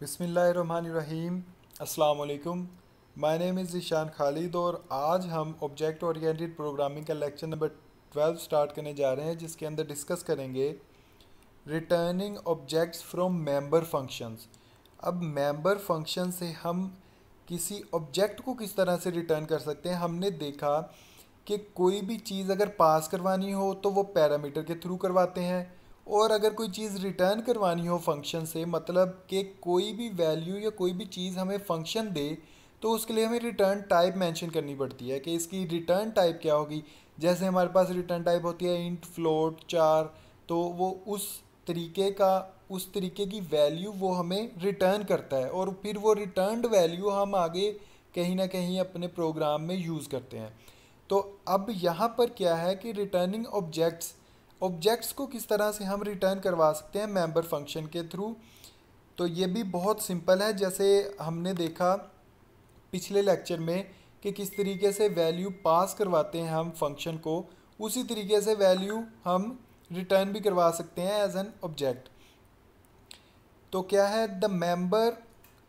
बिसमीम् अल्लाम my name is Ishan Khalid और आज हम ऑब्जेक्ट ओरिएंटेड प्रोग्रामिंग का लेक्चर नंबर ट्वेल्व स्टार्ट करने जा रहे हैं जिसके अंदर डिस्कस करेंगे returning objects from member functions अब मेंबर फंक्शन से हम किसी ऑब्जेक्ट को किस तरह से रिटर्न कर सकते हैं हमने देखा कि कोई भी चीज़ अगर पास करवानी हो तो वो पैरामीटर के थ्रू करवाते हैं और अगर कोई चीज़ रिटर्न करवानी हो फंक्शन से मतलब कि कोई भी वैल्यू या कोई भी चीज़ हमें फंक्शन दे तो उसके लिए हमें रिटर्न टाइप मेंशन करनी पड़ती है कि इसकी रिटर्न टाइप क्या होगी जैसे हमारे पास रिटर्न टाइप होती है इंट फ्लोट चार तो वो उस तरीके का उस तरीके की वैल्यू वो हमें रिटर्न करता है और फिर वो रिटर्न वैल्यू हम आगे कहीं ना कहीं अपने प्रोग्राम में यूज़ करते हैं तो अब यहाँ पर क्या है कि रिटर्निंग ऑब्जेक्ट्स ऑब्जेक्ट्स को किस तरह से हम रिटर्न करवा सकते हैं मेंबर फंक्शन के थ्रू तो ये भी बहुत सिंपल है जैसे हमने देखा पिछले लेक्चर में कि किस तरीके से वैल्यू पास करवाते हैं हम फंक्शन को उसी तरीके से वैल्यू हम रिटर्न भी करवा सकते हैं एज एन ऑब्जेक्ट तो क्या है the member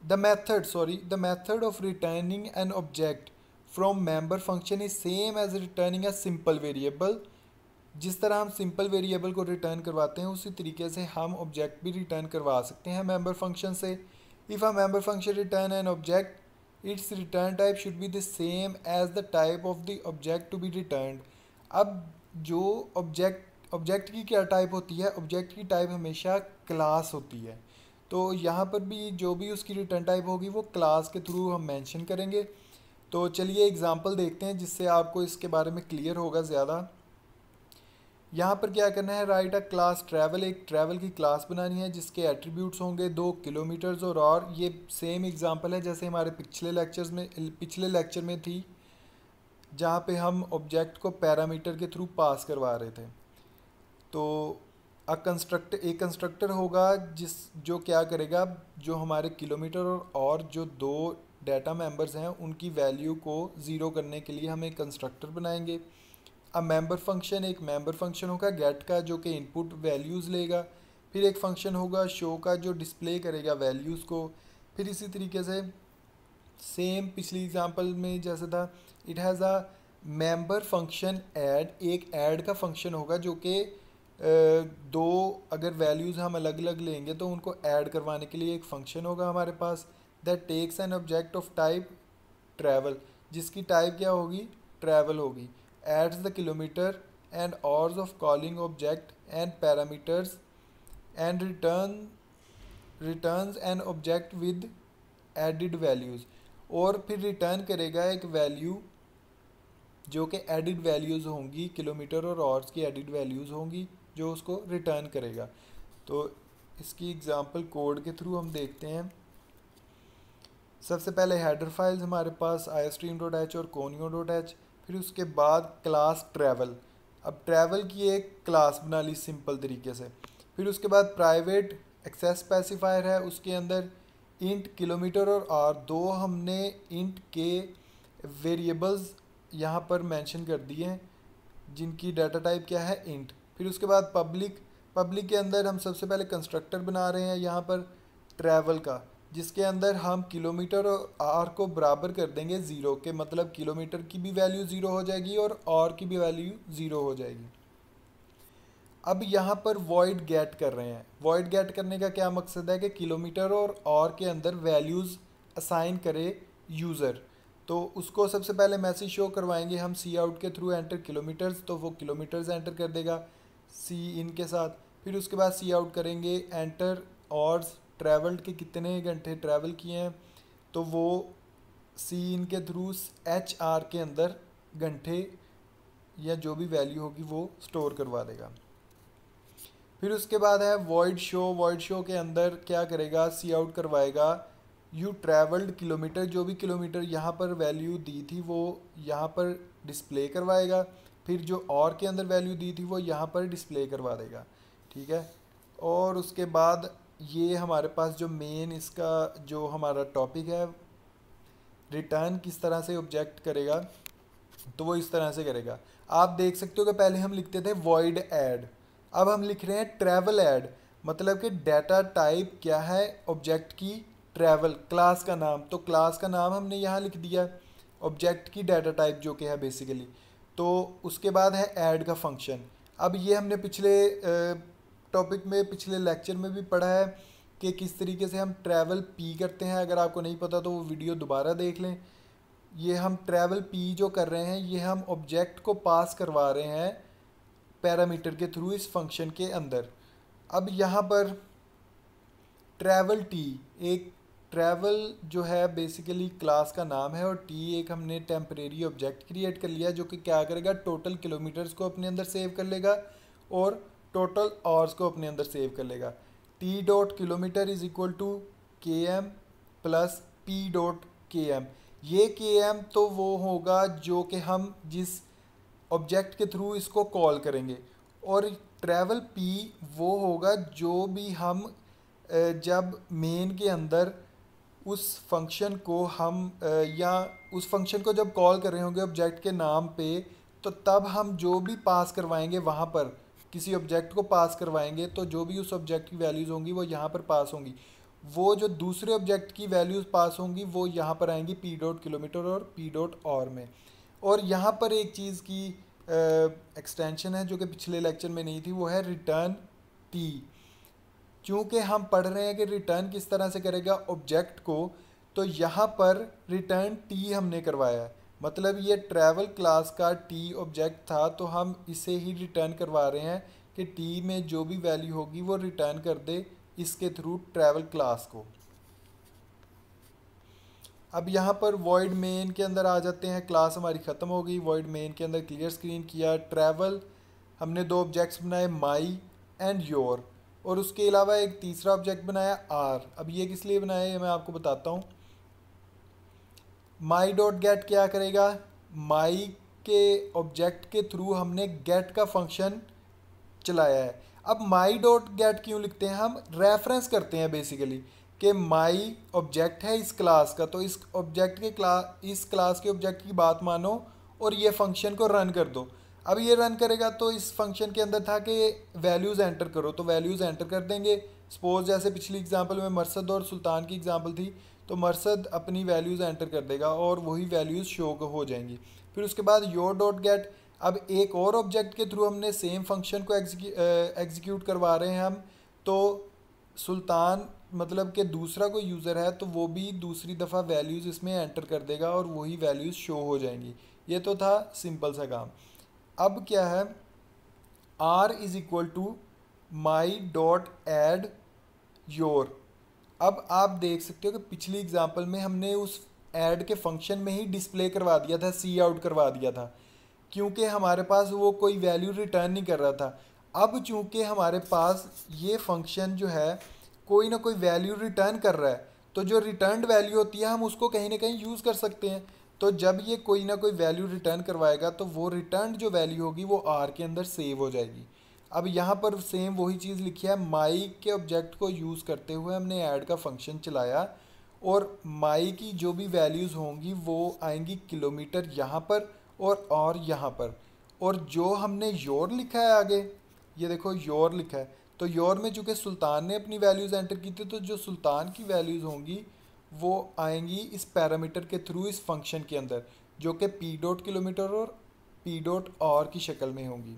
the method sorry the method of returning an object from member function is same as returning a simple variable जिस तरह हम सिंपल वेरिएबल को रिटर्न करवाते हैं उसी तरीके से हम ऑब्जेक्ट भी रिटर्न करवा सकते हैं मेंबर फंक्शन से if a member function return an object it's return type should be the same as the type of the object to be return अब जो ऑब्जेक्ट ऑब्जेक्ट की क्या टाइप होती है ऑब्जेक्ट की टाइप हमेशा क्लास होती है तो यहाँ पर भी जो भी उसकी रिटर्न टाइप होगी वो क्लास के थ्रू हम मेंशन करेंगे तो चलिए एग्ज़ाम्पल देखते हैं जिससे आपको इसके बारे में क्लियर होगा ज़्यादा यहाँ पर क्या करना है राइट अ क्लास ट्रैवल एक ट्रैवल की क्लास बनानी है जिसके एट्रीब्यूट्स होंगे दो किलोमीटर्स और और ये सेम एग्जांपल है जैसे हमारे पिछले लेक्चर्स में पिछले लेक्चर में थी जहाँ पे हम ऑब्जेक्ट को पैरामीटर के थ्रू पास करवा रहे थे तो अ कंस्ट्रक्ट एक कंस्ट्रक्टर होगा जिस जो क्या करेगा जो हमारे किलोमीटर और, और जो दो डाटा मेम्बर्स हैं उनकी वैल्यू को ज़ीरो करने के लिए हम एक कंस्ट्रक्टर बनाएंगे अब मेंबर फंक्शन एक मेंबर फंक्शन होगा गेट का जो कि इनपुट वैल्यूज़ लेगा फिर एक फंक्शन होगा शो का जो डिस्प्ले करेगा वैल्यूज़ को फिर इसी तरीके से सेम पिछली एग्जांपल में जैसे था it has a member function add एक ऐड का फंक्शन होगा जो कि दो अगर वैल्यूज़ हम अलग अलग लेंगे तो उनको ऐड करवाने के लिए एक फंक्शन होगा हमारे पास that takes an object of type travel जिसकी टाइप क्या होगी ट्रैवल होगी adds the kilometer and hours of calling object and parameters and return returns an object with added values और फिर रिटर्न करेगा एक वैल्यू जो कि एडिड वैल्यूज़ होंगी किलोमीटर और आवर्स की एडिड वैल्यूज़ होंगी जो उसको रिटर्न करेगा तो इसकी एग्ज़ाम्पल कोड के थ्रू हम देखते हैं सबसे पहले हेडर फाइल्स हमारे पास आई स्ट्रीम डॉट एच और कोनियो डॉट एच फिर उसके बाद क्लास ट्रैवल अब ट्रैवल की एक क्लास बना ली सिंपल तरीके से फिर उसके बाद प्राइवेट एक्सेस स्पेसिफायर है उसके अंदर इंट किलोमीटर और आर दो हमने इंट के वेरिएबल्स यहाँ पर मेंशन कर दिए हैं जिनकी डाटा टाइप क्या है इंट फिर उसके बाद पब्लिक पब्लिक के अंदर हम सबसे पहले कंस्ट्रक्टर बना रहे हैं यहाँ पर ट्रैवल का जिसके अंदर हम किलोमीटर और आर को बराबर कर देंगे ज़ीरो के मतलब किलोमीटर की भी वैल्यू ज़ीरो हो जाएगी और आर की भी वैल्यू ज़ीरो हो जाएगी अब यहाँ पर वॉइड गेट कर रहे हैं वॉइड गेट करने का क्या मकसद है कि किलोमीटर और आर के अंदर वैल्यूज़ असाइन करे यूज़र तो उसको सबसे पहले मैसेज शो करवाएंगे हम सी आउट के थ्रू एंटर किलोमीटर्स तो वो किलोमीटर्स एंटर कर देगा सी इन के साथ फिर उसके बाद सी आउट करेंगे एंटर और ट्रैवल्ड के कितने घंटे ट्रैवल किए हैं तो वो सी इन के थ्रू एच आर के अंदर घंटे या जो भी वैल्यू होगी वो स्टोर करवा देगा फिर उसके बाद है वॉइड शो वॉइड शो के अंदर क्या करेगा सी आउट करवाएगा यू ट्रैवल्ड किलोमीटर जो भी किलोमीटर यहाँ पर वैल्यू दी थी वो यहाँ पर डिस्प्ले करवाएगा फिर जो और के अंदर वैल्यू दी थी वो यहाँ पर डिस्प्ले करवा देगा ठीक है और उसके बाद ये हमारे पास जो मेन इसका जो हमारा टॉपिक है रिटर्न किस तरह से ऑब्जेक्ट करेगा तो वो इस तरह से करेगा आप देख सकते हो कि पहले हम लिखते थे वॉइड एड अब हम लिख रहे हैं ट्रैवल एड मतलब कि डाटा टाइप क्या है ऑब्जेक्ट की ट्रैवल क्लास का नाम तो क्लास का नाम हमने यहाँ लिख दिया ऑब्जेक्ट की डाटा टाइप जो कि है बेसिकली तो उसके बाद है ऐड का फंक्शन अब ये हमने पिछले टॉपिक में पिछले लेक्चर में भी पढ़ा है कि किस तरीके से हम ट्रैवल पी करते हैं अगर आपको नहीं पता तो वो वीडियो दोबारा देख लें ये हम ट्रैवल पी जो कर रहे हैं ये हम ऑब्जेक्ट को पास करवा रहे हैं पैरामीटर के थ्रू इस फंक्शन के अंदर अब यहाँ पर ट्रैवल टी एक ट्रैवल जो है बेसिकली क्लास का नाम है और टी एक हमने टेम्परेरी ऑब्जेक्ट क्रिएट कर लिया जो कि क्या करेगा टोटल किलोमीटर्स को अपने अंदर सेव कर लेगा और टोटल आवर्स को अपने अंदर सेव कर लेगा T dot kilometer is equal to K M plus P dot K M ये के एम तो वो होगा जो कि हम जिस ऑब्जेक्ट के थ्रू इसको कॉल करेंगे और ट्रैवल पी वो होगा जो भी हम जब मेन के अंदर उस फंक्शन को हम या उस फंक्शन को जब कॉल कर रहे होंगे ऑब्जेक्ट के नाम पे तो तब हम जो भी पास करवाएंगे वहाँ पर किसी ऑब्जेक्ट को पास करवाएंगे तो जो भी उस ऑब्जेक्ट की वैल्यूज़ होंगी वो यहाँ पर पास होंगी वो जो दूसरे ऑब्जेक्ट की वैल्यूज़ पास होंगी वो यहाँ पर आएंगी पी डॉट किलोमीटर और पी डॉट और में और यहाँ पर एक चीज़ की एक्सटेंशन है जो कि पिछले लेक्चर में नहीं थी वो है रिटर्न टी क्योंकि हम पढ़ रहे हैं कि रिटर्न किस तरह से करेगा ऑब्जेक्ट को तो यहाँ पर रिटर्न टी हमने करवाया है मतलब ये ट्रैवल क्लास का टी ऑब्जेक्ट था तो हम इसे ही रिटर्न करवा रहे हैं कि टी में जो भी वैल्यू होगी वो रिटर्न कर दे इसके थ्रू ट्रैवल क्लास को अब यहाँ पर वॉइड मेन के अंदर आ जाते हैं क्लास हमारी ख़त्म हो गई वॉइड मेन के अंदर क्लियर स्क्रीन किया ट्रैवल हमने दो ऑब्जेक्ट्स बनाए माई एंड योर और उसके अलावा एक तीसरा ऑब्जेक्ट बनाया आर अब ये किस लिए बनाया ये मैं आपको बताता हूँ माई डॉट गेट क्या करेगा माई के ऑब्जेक्ट के थ्रू हमने गेट का फंक्शन चलाया है अब माई डॉट गेट क्यों लिखते हैं हम रेफरेंस करते हैं बेसिकली कि माई ऑब्जेक्ट है इस क्लास का तो इस ऑब्जेक्ट के क्लास इस क्लास के ऑब्जेक्ट की बात मानो और ये फंक्शन को रन कर दो अब ये रन करेगा तो इस फंक्शन के अंदर था कि वैल्यूज़ एंटर करो तो वैल्यूज़ एंटर कर देंगे सपोज जैसे पिछली एग्जांपल में मरसद और सुल्तान की एग्जांपल थी तो मरसद अपनी वैल्यूज़ एंटर कर देगा और वही वैल्यूज़ शो हो जाएंगी फिर उसके बाद योर डॉट गेट अब एक और ऑब्जेक्ट के थ्रू हमने सेम फंक्शन को एग्जीक्यूट करवा रहे हैं हम तो सुल्तान मतलब कि दूसरा कोई यूज़र है तो वो भी दूसरी दफ़ा वैल्यूज़ इसमें एंटर कर देगा और वही वैल्यूज़ शो हो जाएंगी ये तो था सिंपल सा काम अब क्या है R is equal to my dot add your अब आप देख सकते हो कि पिछली एग्जाम्पल में हमने उस ऐड के फंक्शन में ही डिस्प्ले करवा दिया था सी आउट करवा दिया था क्योंकि हमारे पास वो कोई वैल्यू रिटर्न नहीं कर रहा था अब चूंकि हमारे पास ये फंक्शन जो है कोई ना कोई वैल्यू रिटर्न कर रहा है तो जो रिटर्न वैल्यू होती है हम उसको कहीं ना कहीं यूज़ कर सकते हैं तो जब ये कोई ना कोई वैल्यू रिटर्न करवाएगा तो वो रिटर्न जो वैल्यू होगी वो आर के अंदर सेव हो जाएगी अब यहाँ पर सेम वही चीज़ लिखी है माई के ऑब्जेक्ट को यूज़ करते हुए हमने ऐड का फंक्शन चलाया और माई की जो भी वैल्यूज़ होंगी वो आएंगी किलोमीटर यहाँ पर और और यहाँ पर और जो हमने योर लिखा है आगे ये देखो योर लिखा है तो योर में चूँकि सुल्तान ने अपनी वैल्यूज़ एंटर की थी तो जो सुल्तान की वैल्यूज़ होंगी वो आएंगी इस पैरामीटर के थ्रू इस फंक्शन के अंदर जो कि पी डॉट किलोमीटर और पी डॉट और की शक्ल में होंगी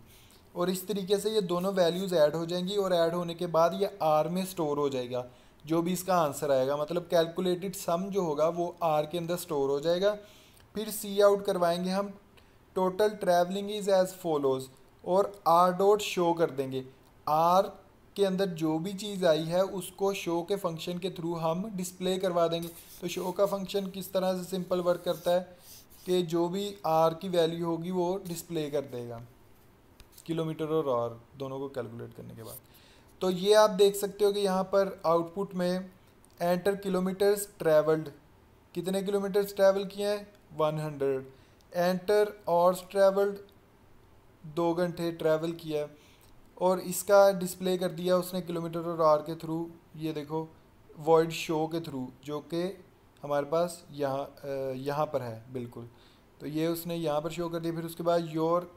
और इस तरीके से ये दोनों वैल्यूज़ ऐड हो जाएंगी और ऐड होने के बाद ये आर में स्टोर हो जाएगा जो भी इसका आंसर आएगा मतलब कैलकुलेटेड सम जो होगा वो आर के अंदर स्टोर हो जाएगा फिर सी आउट करवाएंगे हम total travelling is as follows और आर डॉट शो कर देंगे आर के अंदर जो भी चीज़ आई है उसको शो के फंक्शन के थ्रू हम डिस्प्ले करवा देंगे तो शो का फंक्शन किस तरह से सिंपल वर्क करता है कि जो भी आर की वैल्यू होगी वो डिस्प्ले कर देगा किलोमीटर और और दोनों को कैलकुलेट करने के बाद तो ये आप देख सकते हो कि यहाँ पर आउटपुट में एंटर किलोमीटर्स ट्रैवल्ड कितने किलोमीटर्स ट्रैवल किए हैं वन हंड्रेड एंटर और ट्रैवल्ड दो घंटे ट्रैवल किया और इसका डिस्प्ले कर दिया उसने किलोमीटर और आर के थ्रू ये देखो वॉइड शो के थ्रू जो कि हमारे पास यहाँ यहाँ पर है बिल्कुल तो ये उसने यहाँ पर शो कर दिया फिर उसके बाद योर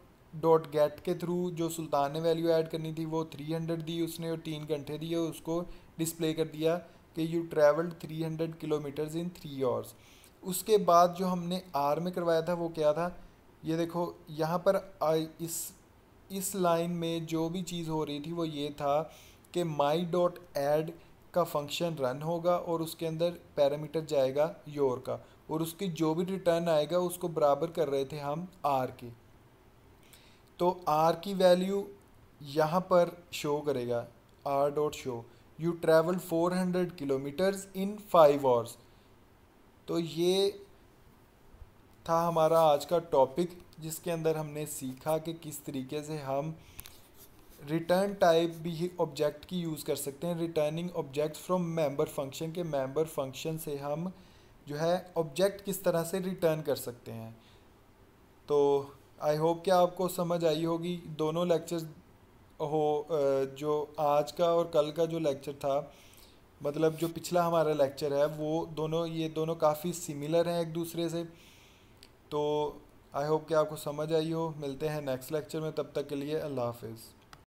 डॉट गेट के थ्रू जो सुल्तान ने वैल्यू ऐड करनी थी वो थ्री हंड्रेड दी उसने और तीन घंटे दिए उसको डिस्प्ले कर दिया कि you travelled three hundred kilometers in three hours उसके बाद जो हमने आर में करवाया था वो क्या था ये देखो यहाँ पर इस इस लाइन में जो भी चीज़ हो रही थी वो ये था कि माई डॉट एड का फंक्शन रन होगा और उसके अंदर पैरामीटर जाएगा योर का और उसकी जो भी रिटर्न आएगा उसको बराबर कर रहे थे हम आर के तो आर की वैल्यू यहाँ पर शो करेगा R dot show you travel 400 kilometers in five hours तो ये था हमारा आज का टॉपिक जिसके अंदर हमने सीखा कि किस तरीके से हम रिटर्न टाइप भी ऑब्जेक्ट की यूज़ कर सकते हैं returning object from member function के मेंबर फंक्शन से हम जो है ऑब्जेक्ट किस तरह से रिटर्न कर सकते हैं तो आई होप कि आपको समझ आई होगी दोनों लेक्चर्स हो जो आज का और कल का जो लेक्चर था मतलब जो पिछला हमारा लेक्चर है वो दोनों ये दोनों काफ़ी सिमिलर हैं एक दूसरे से तो आई होप कि आपको समझ आई हो मिलते हैं नेक्स्ट लेक्चर में तब तक के लिए अल्लाह हाफिज़